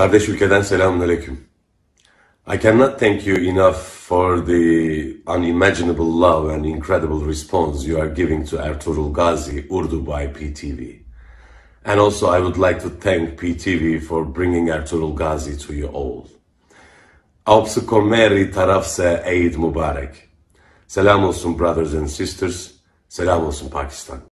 Kardeş ülkeden selamünaleyküm. I cannot thank you enough for the unimaginable love and incredible response you are giving to Ertuğrul Gazi, Urdu by PTV. And also I would like to thank PTV for bringing Ertuğrul Gazi to you all. Aupsuko meri taraf se Eid Mubarak. Selam olsun brothers and sisters. Selam olsun Pakistan.